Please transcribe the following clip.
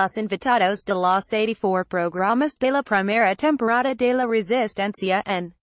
Los Invitados de los 84 Programas de la Primera Temporada de la Resistencia en